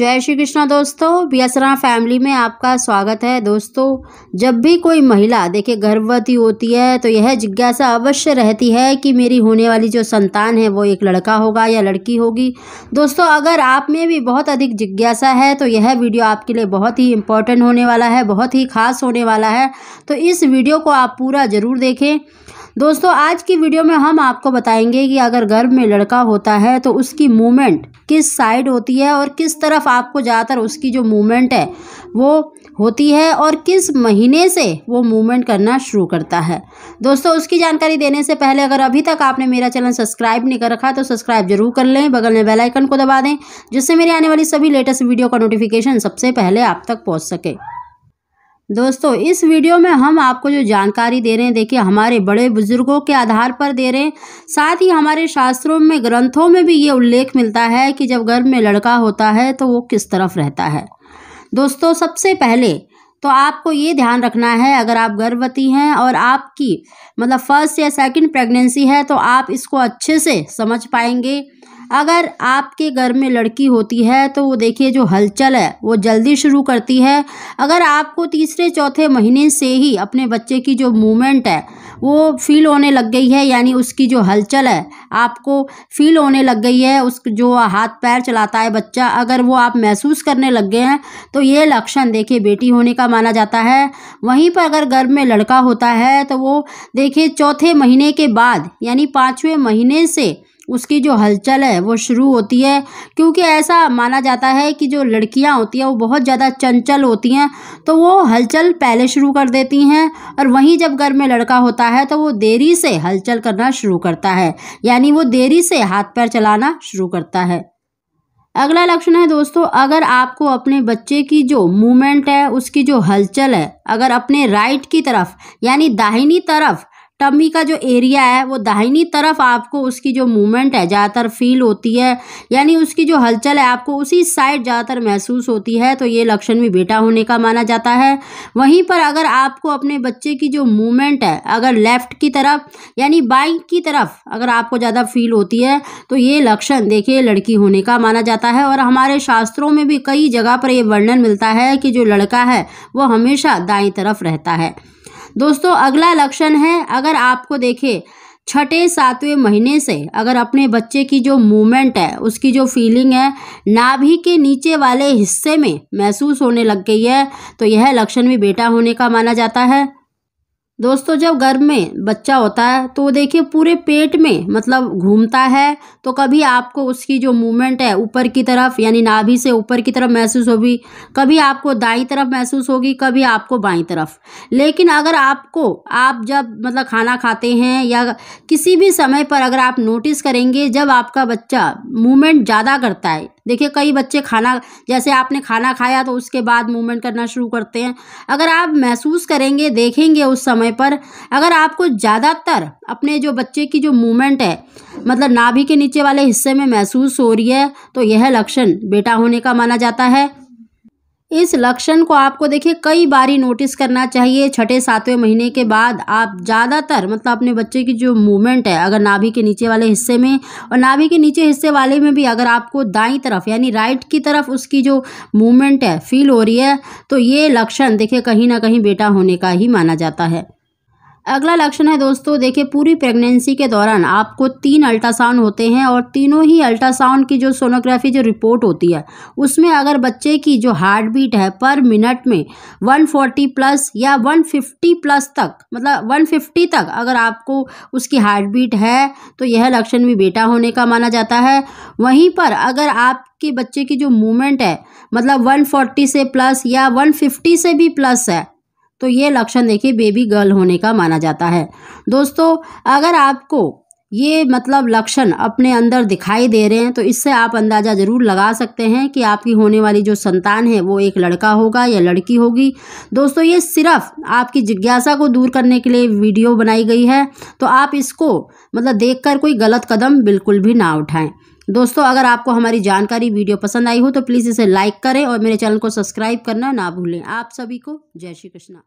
जय श्री कृष्णा दोस्तों बियासरा फैमिली में आपका स्वागत है दोस्तों जब भी कोई महिला देखिए गर्भवती होती है तो यह जिज्ञासा अवश्य रहती है कि मेरी होने वाली जो संतान है वो एक लड़का होगा या लड़की होगी दोस्तों अगर आप में भी बहुत अधिक जिज्ञासा है तो यह वीडियो आपके लिए बहुत ही इम्पोर्टेंट होने वाला है बहुत ही खास होने वाला है तो इस वीडियो को आप पूरा ज़रूर देखें दोस्तों आज की वीडियो में हम आपको बताएंगे कि अगर गर्भ में लड़का होता है तो उसकी मूवमेंट किस साइड होती है और किस तरफ आपको ज़्यादातर उसकी जो मूवमेंट है वो होती है और किस महीने से वो मूवमेंट करना शुरू करता है दोस्तों उसकी जानकारी देने से पहले अगर अभी तक आपने मेरा चैनल सब्सक्राइब नहीं कर रखा तो सब्सक्राइब जरूर कर लें बगल में बेलाइकन को दबा दें जिससे मेरी आने वाली सभी लेटेस्ट वीडियो का नोटिफिकेशन सबसे पहले आप तक पहुँच सके दोस्तों इस वीडियो में हम आपको जो जानकारी दे रहे हैं देखिए हमारे बड़े बुजुर्गों के आधार पर दे रहे हैं साथ ही हमारे शास्त्रों में ग्रंथों में भी ये उल्लेख मिलता है कि जब घर में लड़का होता है तो वो किस तरफ रहता है दोस्तों सबसे पहले तो आपको ये ध्यान रखना है अगर आप गर्भवती हैं और आपकी मतलब फर्स्ट या सेकंड प्रेगनेंसी है तो आप इसको अच्छे से समझ पाएंगे अगर आपके घर में लड़की होती है तो वो देखिए जो हलचल है वो जल्दी शुरू करती है अगर आपको तीसरे चौथे महीने से ही अपने बच्चे की जो मूवमेंट है वो फील होने लग गई है यानी उसकी जो हलचल है आपको फील होने लग गई है उस जो हाथ पैर चलाता है बच्चा अगर वो आप महसूस करने लग गए हैं तो ये लक्षण देखिए बेटी होने का माना जाता है वहीं पर अगर गर्भ में लड़का होता है तो वो देखिए चौथे महीने के बाद यानी पाँचवें महीने से उसकी जो हलचल है वो शुरू होती है क्योंकि ऐसा माना जाता है कि जो लड़कियां होती हैं वो बहुत ज़्यादा चंचल होती हैं तो वो हलचल पहले शुरू कर देती हैं और वहीं जब घर में लड़का होता है तो वो देरी से हलचल करना शुरू करता है यानी वो देरी से हाथ पैर चलाना शुरू करता है अगला लक्षण है दोस्तों अगर आपको अपने बच्चे की जो मूवमेंट है उसकी जो हलचल है अगर अपने राइट की तरफ यानी दाहिनी तरफ टमी का जो एरिया है वो दाहिनी तरफ आपको उसकी जो मूवमेंट है ज़्यादातर फील होती है यानी उसकी जो हलचल है आपको उसी साइड ज़्यादातर महसूस होती है तो ये लक्षण भी बेटा होने का माना जाता है वहीं पर अगर आपको अपने बच्चे की जो मूवमेंट है अगर लेफ़्ट की तरफ यानी बाइक की तरफ अगर आपको ज़्यादा फील होती है तो ये लक्षण देखिए लड़की होने का माना जाता है और हमारे शास्त्रों में भी कई जगह पर यह वर्णन मिलता है कि जो लड़का है वो हमेशा दाई तरफ रहता है दोस्तों अगला लक्षण है अगर आपको देखे छठे सातवें महीने से अगर अपने बच्चे की जो मूवमेंट है उसकी जो फीलिंग है नाभि के नीचे वाले हिस्से में महसूस होने लग गई है तो यह लक्षण भी बेटा होने का माना जाता है दोस्तों जब गर्भ में बच्चा होता है तो वो देखिए पूरे पेट में मतलब घूमता है तो कभी आपको उसकी जो मूवमेंट है ऊपर की तरफ यानी नाभि से ऊपर की तरफ महसूस होगी कभी आपको दाई तरफ महसूस होगी कभी आपको बाई तरफ लेकिन अगर आपको आप जब मतलब खाना खाते हैं या किसी भी समय पर अगर आप नोटिस करेंगे जब आपका बच्चा मूवमेंट ज़्यादा करता है देखिए कई बच्चे खाना जैसे आपने खाना खाया तो उसके बाद मूवमेंट करना शुरू करते हैं अगर आप महसूस करेंगे देखेंगे उस समय पर अगर आपको ज़्यादातर अपने जो बच्चे की जो मूवमेंट है मतलब नाभि के नीचे वाले हिस्से में महसूस हो रही है तो यह लक्षण बेटा होने का माना जाता है इस लक्षण को आपको देखिए कई बारी नोटिस करना चाहिए छठे सातवें महीने के बाद आप ज़्यादातर मतलब अपने बच्चे की जो मूवमेंट है अगर नाभि के नीचे वाले हिस्से में और नाभि के नीचे हिस्से वाले में भी अगर आपको दाई तरफ यानी राइट की तरफ उसकी जो मूवमेंट है फील हो रही है तो ये लक्षण देखिए कहीं ना कहीं बेटा होने का ही माना जाता है अगला लक्षण है दोस्तों देखिए पूरी प्रेगनेंसी के दौरान आपको तीन अल्ट्रासाउंड होते हैं और तीनों ही अल्ट्रासाउंड की जो सोनोग्राफी जो रिपोर्ट होती है उसमें अगर बच्चे की जो हार्ट बीट है पर मिनट में 140 प्लस या 150 प्लस तक मतलब 150 तक अगर आपको उसकी हार्ट बीट है तो यह लक्षण भी बेटा होने का माना जाता है वहीं पर अगर आप के बच्चे की जो मूवमेंट है मतलब 140 से प्लस या 150 से भी प्लस है तो ये लक्षण देखिए बेबी गर्ल होने का माना जाता है दोस्तों अगर आपको ये मतलब लक्षण अपने अंदर दिखाई दे रहे हैं तो इससे आप अंदाज़ा ज़रूर लगा सकते हैं कि आपकी होने वाली जो संतान है वो एक लड़का होगा या लड़की होगी दोस्तों ये सिर्फ आपकी जिज्ञासा को दूर करने के लिए वीडियो बनाई गई है तो आप इसको मतलब देखकर कोई गलत कदम बिल्कुल भी ना उठाएं दोस्तों अगर आपको हमारी जानकारी वीडियो पसंद आई हो तो प्लीज़ इसे लाइक करें और मेरे चैनल को सब्सक्राइब करना ना भूलें आप सभी को जय श्री कृष्णा